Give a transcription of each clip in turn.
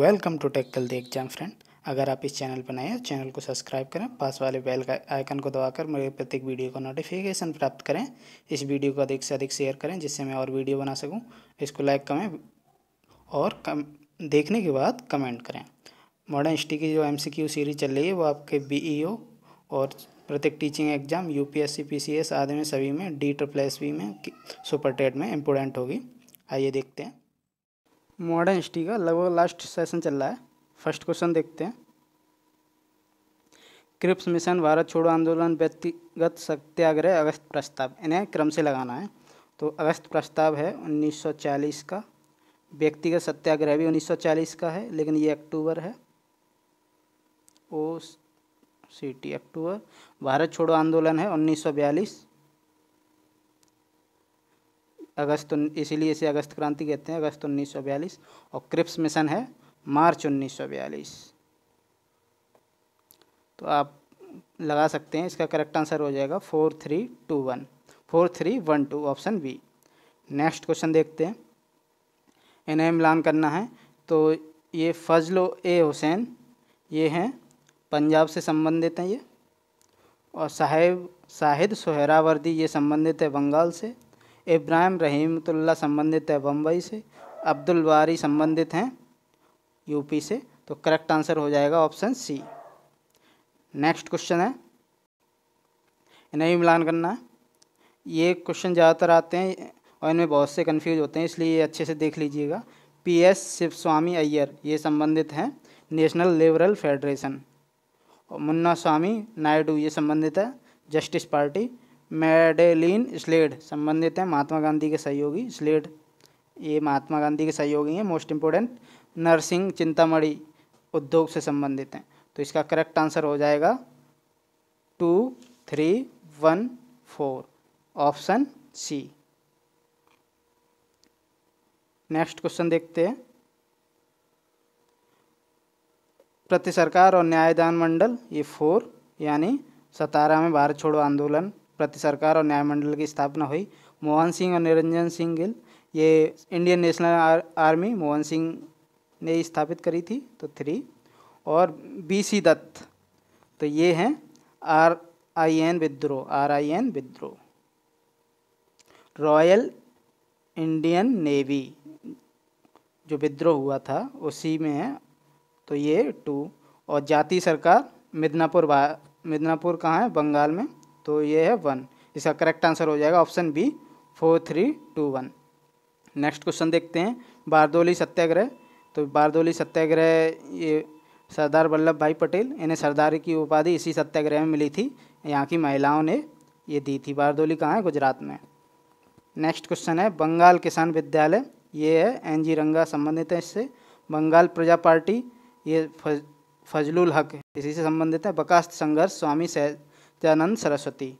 welcome to टेकल देख exam friend अगर आप इस चैनल पर नए हैं चैनल को सब्सक्राइब करें पास वाले बेल का आइकन को दबाकर मेरे प्रत्येक वीडियो का नोटिफिकेशन प्राप्त करें इस वीडियो को अधिक से अधिक शेयर करें जिससे मैं और वीडियो बना सकूं इसको लाइक करें और कम देखने के बाद कमेंट करें मॉडर्न हिस्ट्री की जो क्यू सीरीज चल रही है वो आपके ओ e और प्रत्येक टीचिंग एग्जाम यूपीएससी पीसीएस आदि में सभी में डी ट्रिपल एस में सुपर टेट में इम्पोर्टेंट होगी आइए देखते हैं मॉडर्न हिस्ट्री का लगभग लास्ट सेशन चल रहा है फर्स्ट क्वेश्चन देखते हैं क्रिप्स मिशन भारत छोड़ो आंदोलन व्यक्तिगत सत्याग्रह अगस्त प्रस्ताव इन्हें क्रम से लगाना है तो अगस्त प्रस्ताव है 1940 का व्यक्तिगत सत्याग्रह भी 1940 का है लेकिन ये अक्टूबर है ओ सी अक्टूबर भारत छोड़ो आंदोलन है 1942 अगस्त इसीलिए इसे अगस्त क्रांति कहते हैं अगस्त 1942 और क्रिप्स मिशन है मार्च 1942 तो आप लगा सकते हैं इसका करेक्ट आंसर हो जाएगा four three two one four three one two option B next question देखते हैं इन्हें मिलान करना है तो ये फजलो ए हुसैन ये हैं पंजाब से संबंधित हैं ये और साहेब शाहिद सोहरावर्दी ये संबंधित है बंगाल से इब्राहिम रहीमतुल्ला संबंधित है बम्बई से अब्दुल बारी संबंधित हैं यूपी से तो करेक्ट आंसर हो जाएगा ऑप्शन सी नेक्स्ट क्वेश्चन है इन्हें भी मिलान करना है ये क्वेश्चन ज़्यादातर आते हैं और इनमें बहुत से कन्फ्यूज होते हैं इसलिए ये अच्छे से देख लीजिएगा पी एस शिवस्वामी अय्यर ये संबंधित हैं national liberal federation Munna Swamy Naidu ये संबंधित है जस्टिस पार्टी मेडेलिन स्लेड संबंधित है महात्मा गांधी के सहयोगी स्लेड ये महात्मा गांधी के सहयोगी हैं मोस्ट इम्पोर्टेंट नरसिंह चिंतामणि उद्योग से संबंधित हैं तो इसका करेक्ट आंसर हो जाएगा two three one four option C next question देखते हैं प्रति सरकार और न्यायदान मंडल ये फोर यानी सतारा में भारत छोड़ो आंदोलन प्रति सरकार और न्यायमंडल की स्थापना हुई मोहन सिंह और निरंजन सिंह गिल ये इंडियन नेशनल आर, आर्मी मोहन सिंह ने स्थापित करी थी तो थ्री और बी सी दत्त तो ये हैं आर आई एन विद्रोह आर आई एन विद्रोह रॉयल इंडियन नेवी जो विद्रोह हुआ था उसी में है तो ये टू और जाति सरकार मिदनापुर मिदनापुर कहाँ है बंगाल में तो ये है वन इसका करेक्ट आंसर हो जाएगा option B four three two one next question देखते हैं बारदोली सत्याग्रह तो बारदोली सत्याग्रह ये सरदार वल्लभ भाई पटेल इन्हें सरदार की उपाधि इसी सत्याग्रह में मिली थी यहाँ की महिलाओं ने ये दी थी बारदोली कहाँ है गुजरात में नेक्स्ट क्वेश्चन है बंगाल किसान विद्यालय ये है एन जी रंगा संबंधित है इससे बंगाल प्रजा पार्टी ये फज, फजलुल हक इसी से संबंधित है बकास्त संघर्ष स्वामी सहजानंद सरस्वती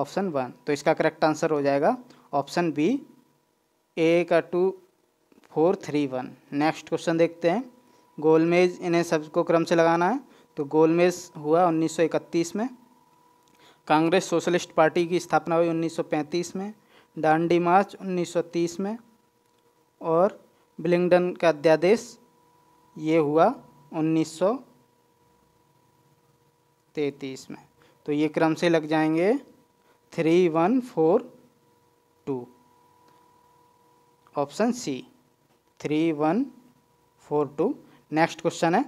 ऑप्शन वन तो इसका करेक्ट आंसर हो जाएगा ऑप्शन बी ए का two four three one next question देखते हैं गोलमेज इन्हें सबको क्रम से लगाना है तो गोलमेज हुआ 1931 में कांग्रेस सोशलिस्ट पार्टी की स्थापना हुई 1935 में डांडी मार्च 1930 में और ब्लिंगडन का अध्यादेश ये हुआ उन्नीस में तो ये क्रम से लग जाएंगे three one four two option C three one four two next question है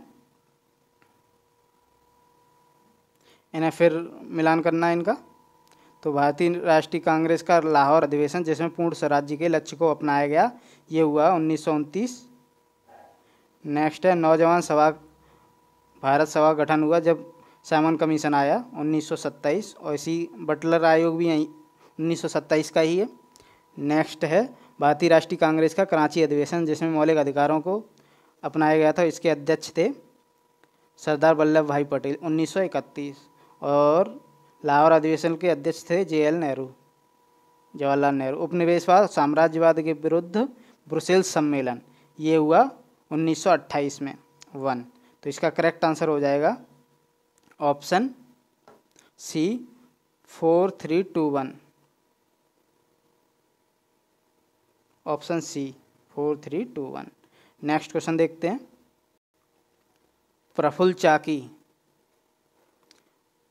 इन्हें फिर मिलान करना है इनका तो भारतीय राष्ट्रीय कांग्रेस का लाहौर अधिवेशन जिसमें पूर्ण स्वराज्य के लक्ष्य को अपनाया गया ये हुआ उन्नीस नेक्स्ट है नौजवान सभा भारत सभा गठन हुआ जब साइमन कमीशन आया 1927 और इसी बटलर आयोग भी यहीं उन्नीस का ही है नेक्स्ट है भारतीय राष्ट्रीय कांग्रेस का कराची अधिवेशन जिसमें मौलिक अधिकारों को अपनाया गया था इसके अध्यक्ष थे सरदार वल्लभ भाई पटेल 1931 और लाहौर अधिवेशन के अध्यक्ष थे जे एल नेहरू जवाहरलाल नेहरू उपनिवेशवाद साम्राज्यवाद के विरुद्ध ब्रुसेल्स सम्मेलन ये हुआ 1928 में वन तो इसका करेक्ट आंसर हो जाएगा option C four three two one option C four three two one next question देखते हैं प्रफुल्ल चाकी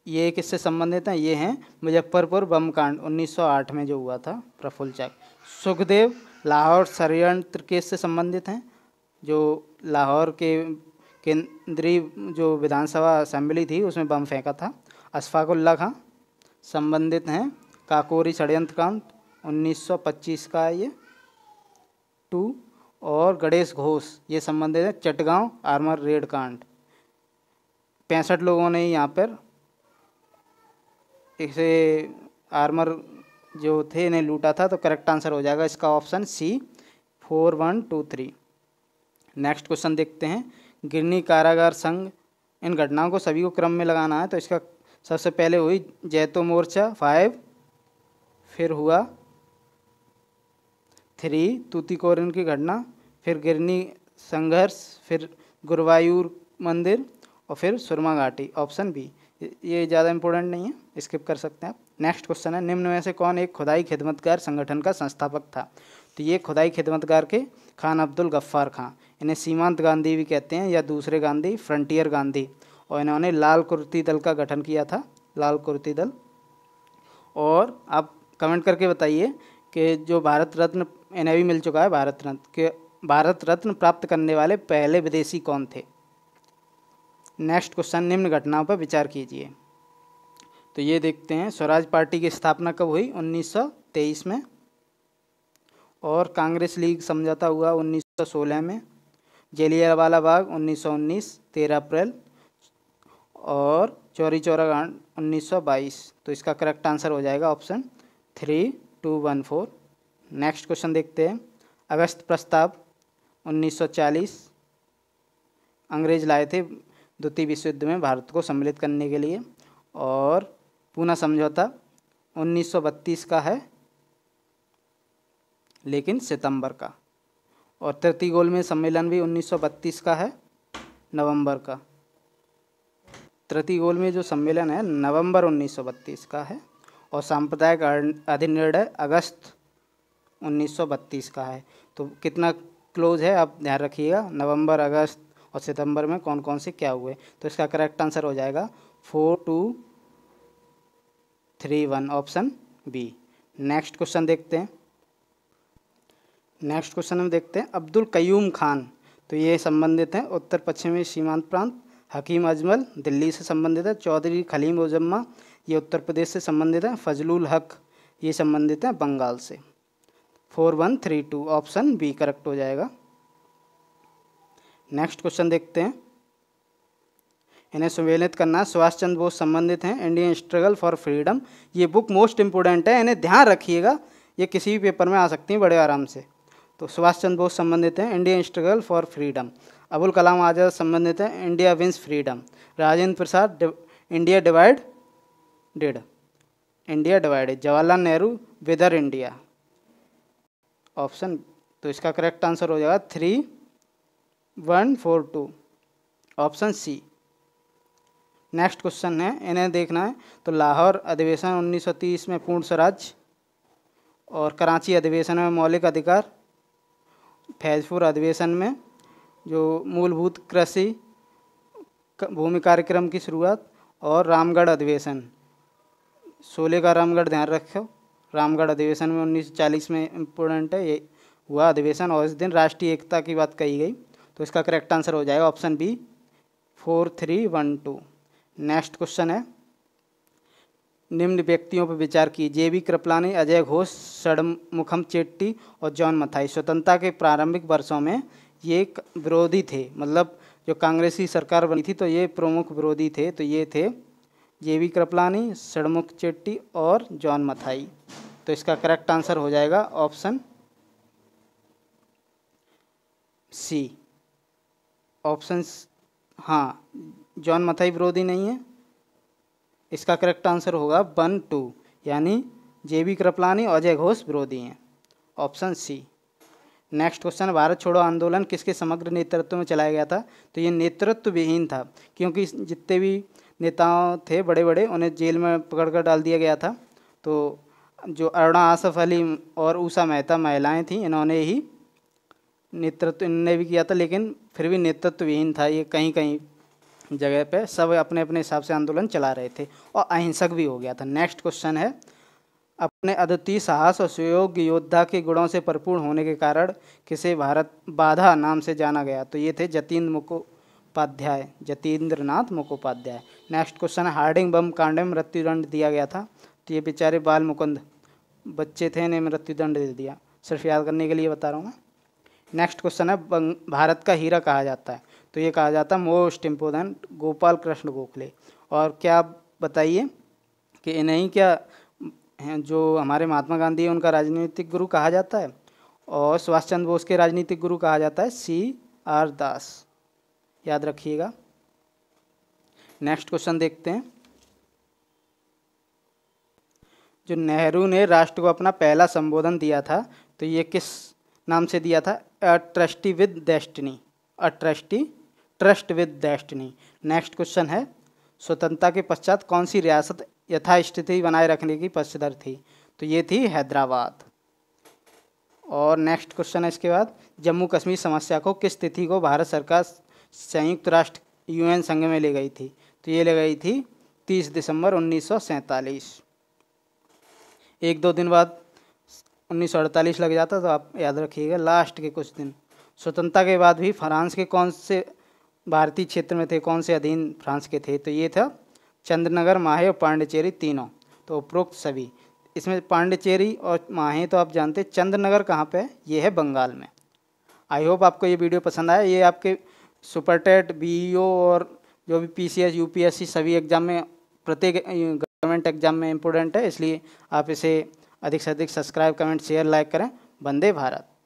ये किससे संबंधित हैं ये हैं मुजफ्फरपुर बम कांड 1908 में जो हुआ था प्रफुल्ल चाकी सुखदेव लाहौर षडयंत्र केस से संबंधित हैं जो लाहौर के केंद्रीय जो विधानसभा असम्बली थी उसमें बम फेंका था अशफाकुल्ला खां संबंधित हैं काकोरी षडयंत्र कांड 1925 का ये टू और गणेश घोष ये संबंधित है चटगांव आर्मर रेड कांड पैंसठ लोगों ने यहाँ पर इसे आर्मर जो थे इन्हें लूटा था तो करेक्ट आंसर हो जाएगा इसका option C four one two three next question देखते हैं गिरनी कारागार संघ इन घटनाओं को सभी को क्रम में लगाना है तो इसका सबसे पहले हुई जैतो मोर्चा फाइव फिर हुआ थ्री तूतीकोरन की घटना फिर गिरनी संघर्ष फिर गुरुवायूर मंदिर और फिर सुरमा घाटी ऑप्शन बी ये ज़्यादा इंपॉर्टेंट नहीं है स्किप कर सकते हैं आप नेक्स्ट क्वेश्चन है निम्न में से कौन एक खुदाई खिदमतगार संगठन का संस्थापक था तो ये खुदाई खिदमतगार के खान अब्दुल गफ्फार खां इन्हें सीमांत गांधी भी कहते हैं या दूसरे गांधी फ्रंटियर गांधी और इन्होंने लाल कुर्ती दल का गठन किया था लाल कुर्ती दल और आप कमेंट करके बताइए कि जो भारत रत्न इन्हें भी मिल चुका है भारत रत्न के भारत रत्न प्राप्त करने वाले पहले विदेशी कौन थे नेक्स्ट क्वेश्चन निम्न घटनाओं पर विचार कीजिए तो ये देखते हैं स्वराज पार्टी की स्थापना कब हुई 1923 में और कांग्रेस लीग समझौता हुआ 1916 में जलियावाला बाग उन्नीस सौ उन्नीस तेरह अप्रैल और चौरी चौरा सौ बाईस तो इसका करेक्ट आंसर हो जाएगा option three two one four next question देखते हैं अगस्त प्रस्ताव उन्नीस सौ चालीस अंग्रेज लाए थे द्वितीय विश्व युद्ध में भारत को सम्मिलित करने के लिए और पूना समझौता बत्तीस का है लेकिन सितंबर का और तृतीय में सम्मेलन भी 1932 का है नवंबर का तृतीय में जो सम्मेलन है नवंबर 1932 का है और सांप्रदायिक अधिनिर्णय अगस्त 1932 का है तो कितना क्लोज है आप ध्यान रखिएगा नवंबर अगस्त और सितंबर में कौन कौन से क्या हुए तो इसका करेक्ट आंसर हो जाएगा four two three one option B next question देखते हैं नेक्स्ट क्वेश्चन हम देखते हैं अब्दुल कयूम खान तो ये संबंधित हैं उत्तर पश्चिमी सीमांत प्रांत हकीम अजमल दिल्ली से संबंधित है चौधरी खलीम उजम्मा ये उत्तर प्रदेश से संबंधित है फजलुल हक ये संबंधित हैं बंगाल से four one three two option B correct हो जाएगा नेक्स्ट क्वेश्चन देखते हैं इन्हें सम्मेलित करना सुभाष चंद्र बोस संबंधित हैं इंडियन स्ट्रगल फॉर फ्रीडम ये बुक मोस्ट इम्पोर्टेंट है इन्हें ध्यान रखिएगा ये किसी भी पेपर में आ सकती हैं बड़े आराम से तो सुभाष चंद्र बोस संबंधित हैं India struggle for freedom Abul Kalam Azad संबंधित हैं India wins freedom Rajendra Prasad India divided India divide Jawaharlal Nehru whither India option तो इसका करेक्ट आंसर हो जाएगा three one four two option C next question है इन्हें देखना है तो लाहौर अधिवेशन 1930 में पूर्ण स्वराज और कराची अधिवेशन में मौलिक अधिकार फैजपुर अधिवेशन में जो मूलभूत कृषि भूमि कार्यक्रम की शुरुआत और रामगढ़ अधिवेशन सोलह का रामगढ़ ध्यान रखो रामगढ़ अधिवेशन में 1940 में इम्पोर्टेंट है ये हुआ अधिवेशन और इस दिन राष्ट्रीय एकता की बात कही गई तो इसका करेक्ट आंसर हो जाएगा option B four three one two next question है निम्न व्यक्तियों पर विचार किए जे वी कृपलानी अजय घोष षडमुखम चेट्टी और जॉन मथाई स्वतंत्रता के प्रारंभिक वर्षों में ये विरोधी थे मतलब जो कांग्रेसी सरकार बनी थी तो ये प्रमुख विरोधी थे तो ये थे जे वी कृपलानी षणमुख चेट्टी और जॉन मथाई तो इसका करेक्ट आंसर हो जाएगा ऑप्शन सी ऑप्शन हाँ जॉन मथाई विरोधी नहीं है इसका करेक्ट आंसर होगा वन टू यानी जे बी कृपलानी अजय घोष विरोधी हैं option C next question Bharat छोड़ो आंदोलन किसके समग्र नेतृत्व में चलाया गया था तो ये नेतृत्व विहीन था क्योंकि जितने भी नेताओं थे बड़े बड़े उन्हें जेल में पकड़ कर डाल दिया गया था तो जो अरुणा आसफ अली और उषा मेहता महिलाएं थीं इन्होंने ही नेतृत्व इन्होंने भी किया था लेकिन फिर भी नेतृत्वहीन था ये कहीं कहीं जगह पे सब अपने अपने हिसाब से आंदोलन चला रहे थे और अहिंसक भी हो गया था नेक्स्ट क्वेश्चन है अपने अद्वितीय साहस और सुयोग्य योद्धा के गुणों से परिपूर्ण होने के कारण किसे भारत बाधा नाम से जाना गया तो ये थे जतीन्द्र मुखोपाध्याय जतीन्द्र नाथ मुखोपाध्याय नेक्स्ट क्वेश्चन है हार्डिंग बम कांड में मृत्युदंड दिया गया था तो ये बेचारे बाल मुकुंद बच्चे थे इन्हें मृत्युदंड दे दिया सिर्फ याद करने के लिए बता रहा हूँ मैं नेक्स्ट क्वेश्चन है भारत का हीरा कहा जाता है तो ये कहा जाता है मोस्ट इम्पोर्टेंट गोपाल कृष्ण गोखले और क्या आप बताइए कि इन्हें क्या जो हमारे महात्मा गांधी है उनका राजनीतिक गुरु कहा जाता है और सुभाष चंद्र बोस के राजनीतिक गुरु कहा जाता है सी आर दास याद रखिएगा नेक्स्ट क्वेश्चन देखते हैं जो नेहरू ने राष्ट्र को अपना पहला संबोधन दिया था तो ये किस नाम से दिया था a tryst with destiny a tryst trust with destiny next question है स्वतंत्रता के पश्चात कौन सी रियासत यथास्थिति बनाए रखने की पक्षधर थी तो ये थी हैदराबाद और नेक्स्ट क्वेश्चन है इसके बाद जम्मू कश्मीर समस्या को किस तिथि को भारत सरकार संयुक्त राष्ट्र यूएन संघ में ले गई थी तो ये ले गई थी 30 दिसंबर 1947 एक दो दिन बाद 1948 लग जाता तो आप याद रखिएगा लास्ट के कुछ दिन स्वतंत्रता के बाद भी फ्रांस के कौन से भारतीय क्षेत्र में थे कौन से अधीन फ्रांस के थे तो ये था चंद्रनगर माहे और पांडिचेरी तीनों तो उपरोक्त सभी इसमें पांडिचेरी और माहे तो आप जानते हैं चंद्रनगर कहाँ पे है ये है बंगाल में आई होप आपको ये वीडियो पसंद आया ये आपके सुपरटेट बी और जो भी P C S U P S C सभी एग्ज़ाम में प्रत्येक गवर्नमेंट एग्ज़ाम में इम्पोर्टेंट है इसलिए आप इसे अधिक से अधिक सब्सक्राइब कमेंट शेयर लाइक करें वंदे भारत